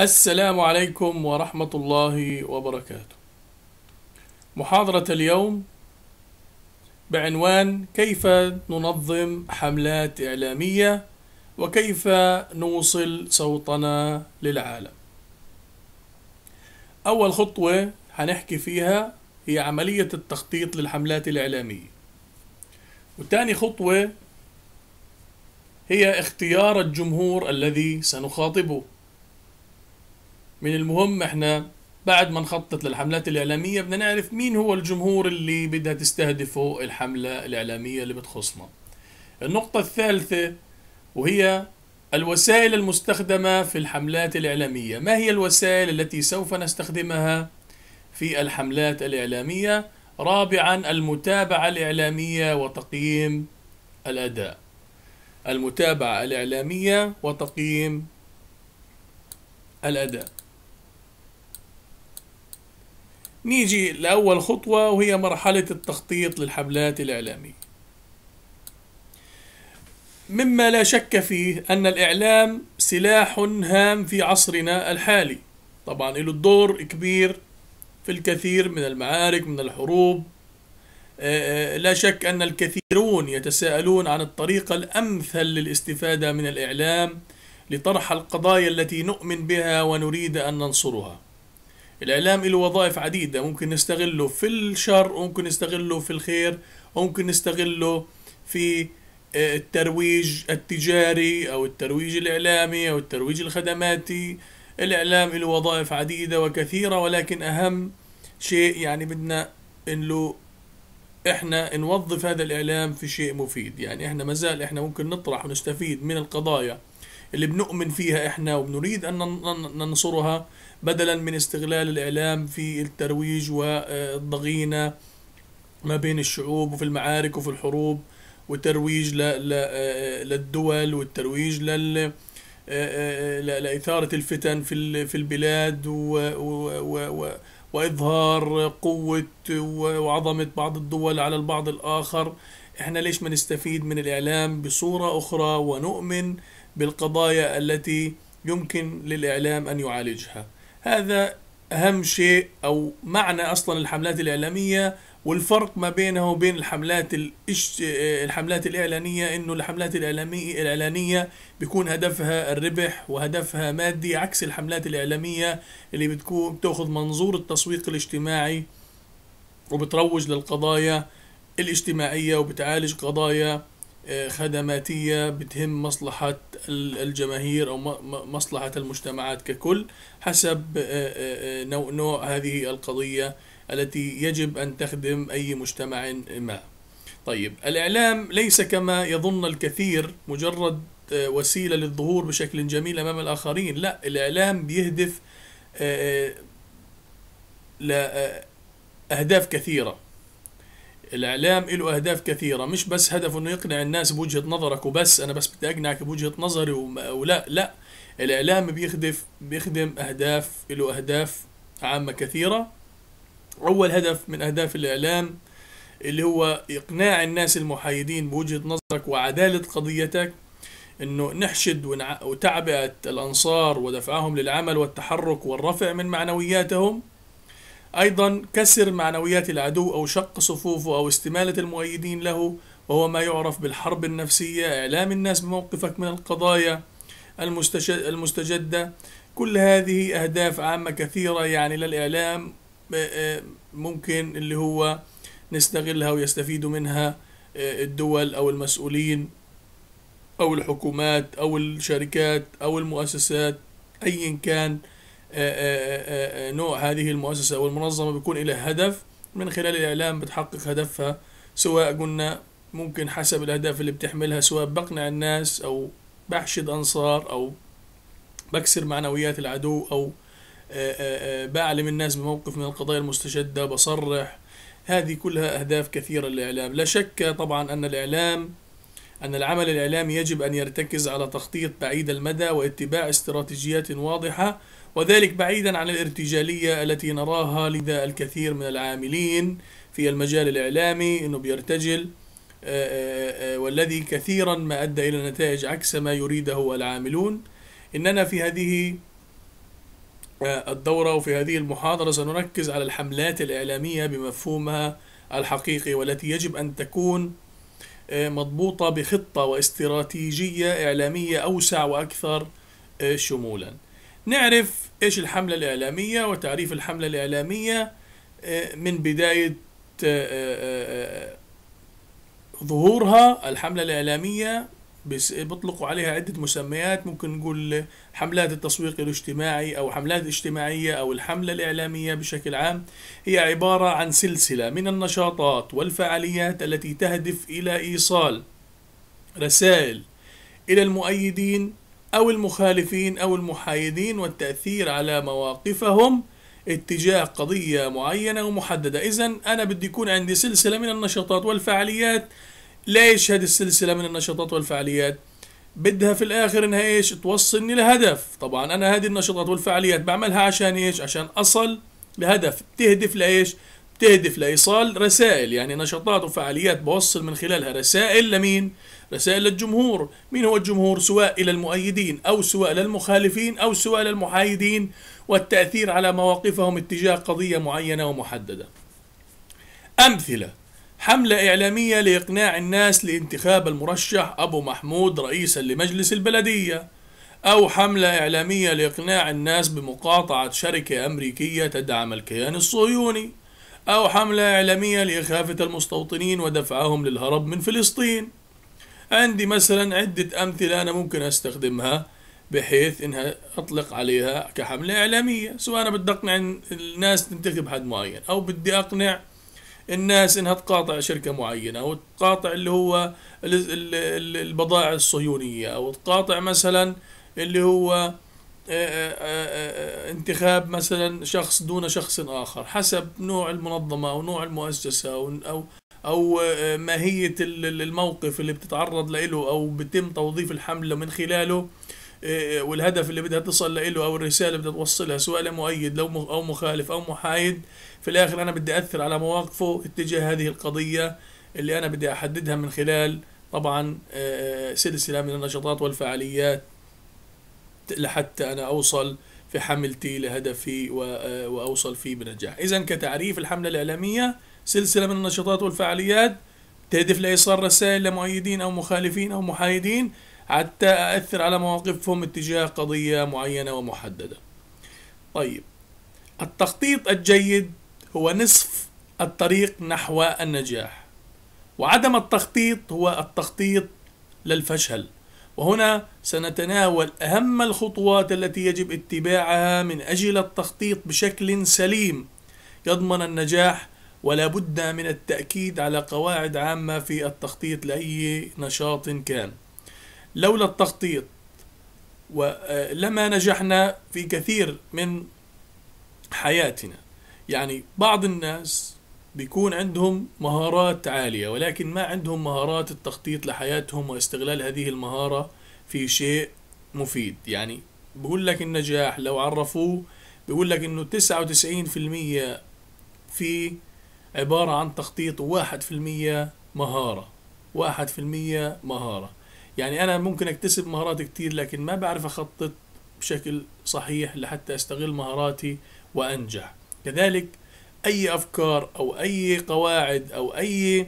السلام عليكم ورحمة الله وبركاته محاضرة اليوم بعنوان كيف ننظم حملات إعلامية وكيف نوصل صوتنا للعالم أول خطوة هنحكي فيها هي عملية التخطيط للحملات الإعلامية وتاني خطوة هي اختيار الجمهور الذي سنخاطبه من المهم احنا بعد ما نخطط للحملات الإعلامية بدنا نعرف مين هو الجمهور اللي بدها تستهدفه الحملة الإعلامية اللي بتخصنا النقطة الثالثة وهي الوسائل المستخدمة في الحملات الإعلامية ما هي الوسائل التي سوف نستخدمها في الحملات الإعلامية رابعا المتابعة الإعلامية وتقييم الأداء المتابعة الإعلامية وتقييم الأداء نيجي لأول خطوة وهي مرحلة التخطيط للحملات الإعلامية مما لا شك فيه أن الإعلام سلاح هام في عصرنا الحالي طبعا له الدور كبير في الكثير من المعارك من الحروب آه، آه، لا شك أن الكثيرون يتساءلون عن الطريقة الأمثل للاستفادة من الإعلام لطرح القضايا التي نؤمن بها ونريد أن ننصرها الإعلام له وظائف عديدة ممكن نستغله في الشر وممكن نستغله في الخير وممكن نستغله في آه، الترويج التجاري أو الترويج الإعلامي أو الترويج الخدماتي الإعلام له وظائف عديدة وكثيرة ولكن أهم شيء يعني بدنا إنه إحنا نوظف هذا الإعلام في شيء مفيد يعني إحنا مازال إحنا ممكن نطرح ونستفيد من القضايا اللي بنؤمن فيها احنا وبنريد ان ننصرها بدلا من استغلال الاعلام في الترويج والضغينه ما بين الشعوب وفي المعارك وفي الحروب وترويج للدول والترويج لل لإثارة الفتن في في البلاد و و و وإظهار قوة وعظمة بعض الدول على البعض الآخر احنا ليش ما نستفيد من الإعلام بصورة أخرى ونؤمن بالقضايا التي يمكن للإعلام أن يعالجها هذا أهم شيء أو معنى أصلا الحملات الإعلامية والفرق ما بينها وبين الحملات الحملات الإعلانية إنه الحملات الإعلامية الإعلانية بيكون هدفها الربح وهدفها مادي عكس الحملات الإعلامية اللي بتكون بتاخذ منظور التسويق الاجتماعي وبتروج للقضايا الاجتماعية وبتعالج قضايا خدماتية بتهم مصلحة الجماهير أو مصلحة المجتمعات ككل حسب آه، آه، آه، نوع هذه القضية التي يجب أن تخدم أي مجتمع ما طيب الإعلام ليس كما يظن الكثير مجرد وسيلة للظهور بشكل جميل أمام الآخرين لا الإعلام بيهدف لأهداف كثيرة الاعلام له اهداف كثيره مش بس هدفه انه يقنع الناس بوجهه نظرك وبس انا بس بدي اقنعك بوجهه نظري ولا لا الاعلام بيخدف بيخدم اهداف له اهداف عامه كثيره اول هدف من اهداف الاعلام اللي هو اقناع الناس المحايدين بوجهه نظرك وعداله قضيتك انه نحشد ونع... وتعبئه الانصار ودفعهم للعمل والتحرك والرفع من معنوياتهم أيضا كسر معنويات العدو أو شق صفوفه أو استمالة المؤيدين له وهو ما يعرف بالحرب النفسية إعلام الناس بموقفك من القضايا المستجدة كل هذه أهداف عامة كثيرة يعني للإعلام آه، آه، ممكن اللي هو نستغلها ويستفيد منها آه، الدول أو المسؤولين أو الحكومات أو الشركات أو المؤسسات أيا كان آه، آه، آه، نوع هذه المؤسسة أو المنظمة بيكون لها هدف من خلال الإعلام بتحقق هدفها سواء قلنا ممكن حسب الأهداف اللي بتحملها سواء بقنع الناس أو بحشد أنصار أو بكسر معنويات العدو أو بعلم الناس بموقف من القضايا المستشدة بصرح هذه كلها أهداف كثيرة للإعلام لا شك طبعا أن الإعلام أن العمل الإعلامي يجب أن يرتكز على تخطيط بعيد المدى واتباع استراتيجيات واضحة وذلك بعيدا عن الارتجالية التي نراها لدى الكثير من العاملين في المجال الإعلامي أنه بيرتجل آه، آه، آه، والذي كثيرا ما أدى إلى نتائج عكس ما يريده العاملون إننا في هذه الدورة وفي هذه المحاضرة سنركز على الحملات الإعلامية بمفهومها الحقيقي والتي يجب أن تكون آه، مضبوطة بخطة واستراتيجية إعلامية أوسع وأكثر آه، شمولا نعرف إيش الحملة الإعلامية وتعريف الحملة الإعلامية آه، من بداية ظهورها الحملة الإعلامية بيطلقوا عليها عدة مسميات ممكن نقول حملات التسويق الاجتماعي أو حملات اجتماعية أو الحملة الإعلامية بشكل عام هي عبارة عن سلسلة من النشاطات والفعاليات التي تهدف إلى إيصال رسائل إلى المؤيدين أو المخالفين أو المحايدين والتأثير على مواقفهم اتجاه قضية معينة ومحددة إذا أنا بدي يكون عندي سلسلة من النشاطات والفعاليات ليش هذه السلسلة من النشاطات والفعاليات بدها في الاخر انها ايش توصلني لهدف طبعا انا هذه النشاطات والفعاليات بعملها عشان ايش عشان اصل لهدف بتهدف لايش بتهدف لايصال رسائل يعني نشاطات وفعاليات بوصل من خلالها رسائل لمين رسائل للجمهور مين هو الجمهور سواء الى المؤيدين او سواء للمخالفين او سواء للمحايدين والتاثير على مواقفهم اتجاه قضيه معينه ومحدده امثله حملة إعلامية لإقناع الناس لانتخاب المرشح أبو محمود رئيسا لمجلس البلدية أو حملة إعلامية لإقناع الناس بمقاطعة شركة أمريكية تدعم الكيان الصهيوني أو حملة إعلامية لإخافة المستوطنين ودفعهم للهرب من فلسطين عندي مثلا عدة أمثلة أنا ممكن أستخدمها بحيث إنها أطلق عليها كحملة إعلامية سواء أنا بدي أقنع الناس تنتخب حد معين أو بدي أقنع الناس انها تقاطع شركه معينه او تقاطع اللي هو البضائع الصهيونيه او تقاطع مثلا اللي هو آه، آه، آه، انتخاب مثلا شخص دون شخص اخر حسب نوع المنظمه او نوع المؤسسه او او او ماهيه الموقف اللي بتتعرض له او بتم توظيف الحمله من خلاله إيه، والهدف اللي بدها تصل له او الرساله اللي بدها توصلها سواء لمؤيد لو او مخالف او محايد في الاخر انا بدي اثر على مواقفه اتجاه هذه القضيه اللي انا بدي احددها من خلال طبعا إيه، سلسله من النشاطات والفعاليات لحتى انا اوصل في حملتي لهدفي إيه، واوصل فيه بنجاح اذا كتعريف الحمله الاعلاميه سلسله من النشاطات والفعاليات تهدف لايصال رسائل لمؤيدين او مخالفين او محايدين حتى أأثر على مواقفهم اتجاه قضية معينة ومحددة طيب التخطيط الجيد هو نصف الطريق نحو النجاح وعدم التخطيط هو التخطيط للفشل وهنا سنتناول أهم الخطوات التي يجب اتباعها من أجل التخطيط بشكل سليم يضمن النجاح ولا بد من التأكيد على قواعد عامة في التخطيط لأي نشاط كان لولا التخطيط ولما آه، نجحنا في كثير من حياتنا يعني بعض الناس بيكون عندهم مهارات عالية ولكن ما عندهم مهارات التخطيط لحياتهم واستغلال هذه المهارة في شيء مفيد يعني بقول لك النجاح لو عرفوه بقول لك انه 99% في عبارة عن تخطيط وواحد في المية مهارة واحد في المية مهارة يعني أنا ممكن أكتسب مهارات كتير لكن ما بعرف أخطط بشكل صحيح لحتى أستغل مهاراتي وأنجح كذلك أي أفكار أو أي قواعد أو أي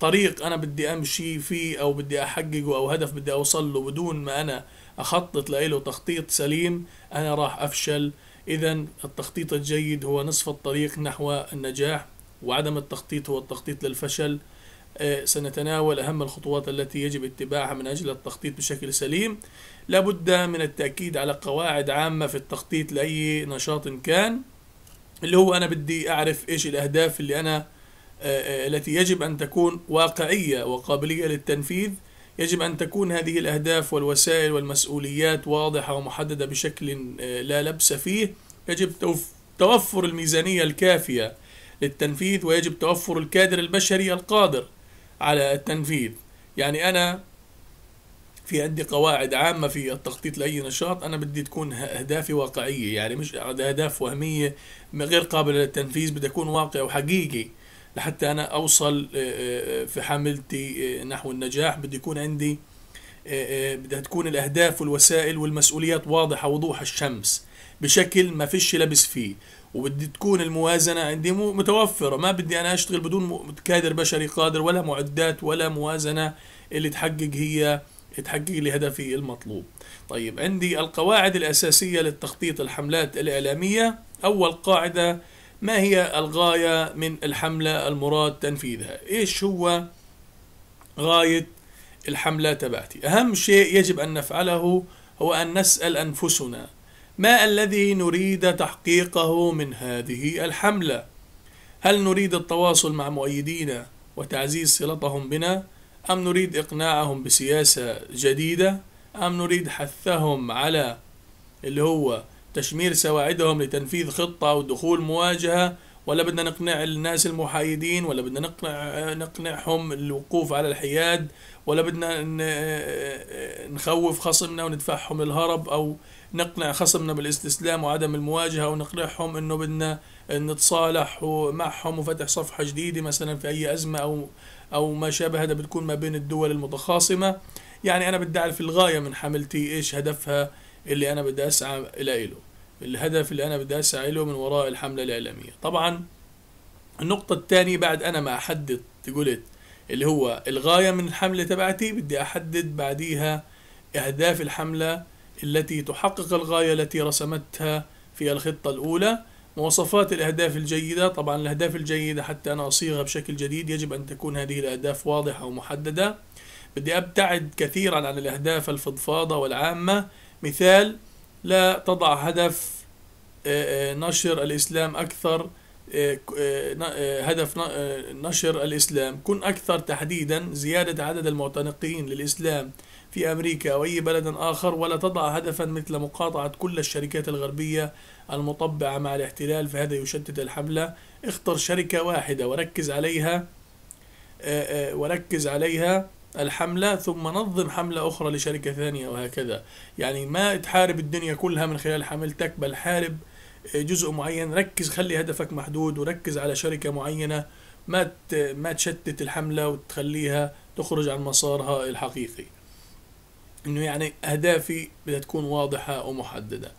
طريق أنا بدي أمشي فيه أو بدي أحققه أو هدف بدي أوصل له بدون ما أنا أخطط له تخطيط سليم أنا راح أفشل إذا التخطيط الجيد هو نصف الطريق نحو النجاح وعدم التخطيط هو التخطيط للفشل سنتناول أهم الخطوات التي يجب اتباعها من أجل التخطيط بشكل سليم لابد من التأكيد على قواعد عامة في التخطيط لأي نشاط كان اللي هو أنا بدي أعرف إيش الأهداف اللي أنا آه، آه، التي يجب أن تكون واقعية وقابلية للتنفيذ يجب أن تكون هذه الأهداف والوسائل والمسؤوليات واضحة ومحددة بشكل آه، لا لبس فيه يجب توفر الميزانية الكافية للتنفيذ ويجب توفر الكادر البشري القادر على التنفيذ يعني أنا في عندي قواعد عامة في التخطيط لأي نشاط أنا بدي تكون أهدافي واقعية يعني مش أهداف وهمية غير قابلة للتنفيذ بدي أكون واقعي وحقيقي لحتى أنا أوصل في حملتي نحو النجاح بدي يكون عندي بدها تكون الأهداف والوسائل والمسؤوليات واضحة وضوح الشمس بشكل ما فيش لبس فيه وبدي تكون الموازنة عندي متوفرة ما بدي أنا أشتغل بدون كادر بشري قادر ولا معدات ولا موازنة اللي تحقق هي تحقق لي هدفي المطلوب طيب عندي القواعد الأساسية للتخطيط الحملات الإعلامية أول قاعدة ما هي الغاية من الحملة المراد تنفيذها إيش هو غاية الحملة تبعتي أهم شيء يجب أن نفعله هو أن نسأل أنفسنا ما الذي نريد تحقيقه من هذه الحملة؟ هل نريد التواصل مع مؤيدينا وتعزيز صلتهم بنا؟ أم نريد إقناعهم بسياسة جديدة؟ أم نريد حثهم على اللي هو تشمير سواعدهم لتنفيذ خطة أو دخول مواجهة ولا بدنا نقنع الناس المحايدين ولا بدنا نقنع نقنعهم الوقوف على الحياد ولا بدنا نخوف خصمنا وندفعهم للهرب أو نقنع خصمنا بالاستسلام وعدم المواجهة ونقنعهم انه بدنا نتصالح معهم وفتح صفحة جديدة مثلا في اي ازمة او او ما شابه هذا بتكون ما بين الدول المتخاصمة يعني انا بدي اعرف الغاية من حملتي ايش هدفها اللي انا بدي اسعى الى له الهدف اللي انا بدي اسعى له من وراء الحملة الاعلامية طبعا النقطة الثانية بعد انا ما احدد قلت اللي هو الغاية من الحملة تبعتي بدي احدد بعديها اهداف الحملة التي تحقق الغاية التي رسمتها في الخطة الأولى مواصفات الأهداف الجيدة طبعا الأهداف الجيدة حتى أنا أصيغها بشكل جديد يجب أن تكون هذه الأهداف واضحة ومحددة بدي أبتعد كثيرا عن الأهداف الفضفاضة والعامة مثال لا تضع هدف آه، آه، نشر الإسلام أكثر آه، هدف نشر الإسلام كن أكثر تحديدا زيادة عدد المعتنقين للإسلام في أمريكا أو أي بلد آخر ولا تضع هدفا مثل مقاطعة كل الشركات الغربية المطبعة مع الاحتلال فهذا يشتت الحملة اختر شركة واحدة وركز عليها آه، آه، وركز عليها الحملة ثم نظم حملة أخرى لشركة ثانية وهكذا يعني ما تحارب الدنيا كلها من خلال حملتك بل حارب آه، جزء معين ركز خلي هدفك محدود وركز على شركة معينة ما ما تشتت الحملة وتخليها تخرج عن مسارها الحقيقي انه يعني اهدافي بدها تكون واضحه ومحدده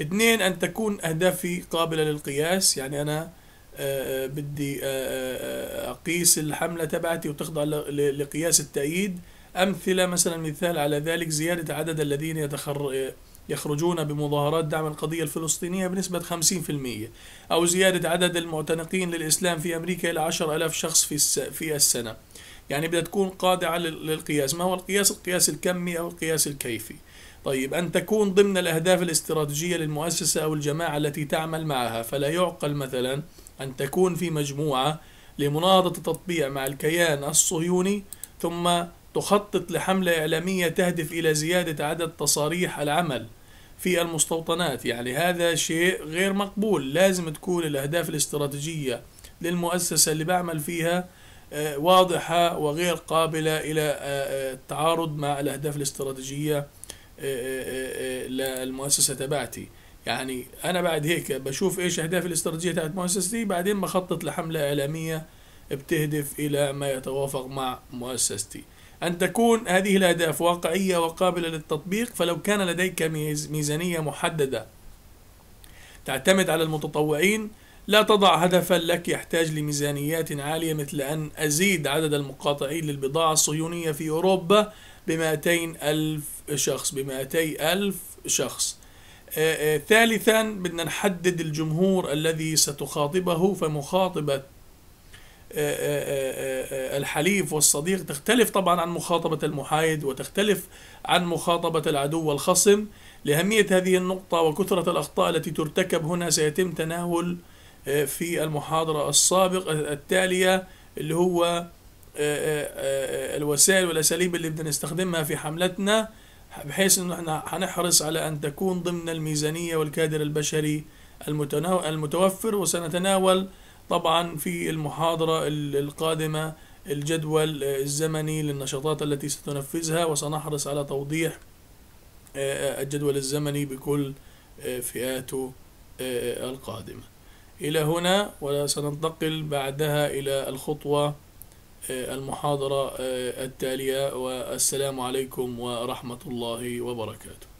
اثنين ان تكون اهدافي قابله للقياس يعني انا آه، آه، بدي آه، اقيس الحمله تبعتي وتخضع لقياس التأييد امثله مثلا مثال على ذلك زياده عدد الذين يتخر يخرجون بمظاهرات دعم القضيه الفلسطينيه بنسبه 50% او زياده عدد المعتنقين للاسلام في امريكا الى 10000 شخص في في السنه يعني بدها تكون قادعة للقياس ما هو القياس القياس الكمي أو القياس الكيفي طيب أن تكون ضمن الأهداف الاستراتيجية للمؤسسة أو الجماعة التي تعمل معها فلا يعقل مثلا أن تكون في مجموعة لمناهضة التطبيع مع الكيان الصهيوني ثم تخطط لحملة إعلامية تهدف إلى زيادة عدد تصاريح العمل في المستوطنات يعني هذا شيء غير مقبول لازم تكون الأهداف الاستراتيجية للمؤسسة اللي بعمل فيها آه، واضحة وغير قابلة إلى آه، آه، التعارض مع الأهداف الاستراتيجية للمؤسسة تبعتي يعني أنا بعد هيك بشوف إيش أهداف الاستراتيجية تبعت مؤسستي بعدين بخطط لحملة إعلامية بتهدف إلى ما يتوافق مع مؤسستي أن تكون هذه الأهداف واقعية وقابلة للتطبيق فلو كان لديك ميزانية محددة تعتمد على المتطوعين لا تضع هدفا لك يحتاج لميزانيات عالية مثل أن أزيد عدد المقاطعين للبضاعة الصهيونية في أوروبا بمائتين ألف شخص بمائتي ألف شخص آه، آه، ثالثا بدنا نحدد الجمهور الذي ستخاطبه فمخاطبة آه، الحليف والصديق تختلف طبعا عن مخاطبة المحايد وتختلف عن مخاطبة العدو والخصم لأهمية هذه النقطة وكثرة الأخطاء التي ترتكب هنا سيتم تناول آه، في المحاضرة السابقة التالية اللي هو آه، آه، الوسائل والأساليب اللي بدنا نستخدمها في حملتنا بحيث أنه احنا هنحرص على أن تكون ضمن الميزانية والكادر البشري المتوفر وسنتناول طبعا في المحاضرة القادمة الجدول الزمني للنشاطات التي ستنفذها وسنحرص على توضيح الجدول الزمني بكل فئاته القادمه إلى هنا وسننتقل بعدها إلى الخطوة آه، المحاضرة آه، التالية والسلام عليكم ورحمة الله وبركاته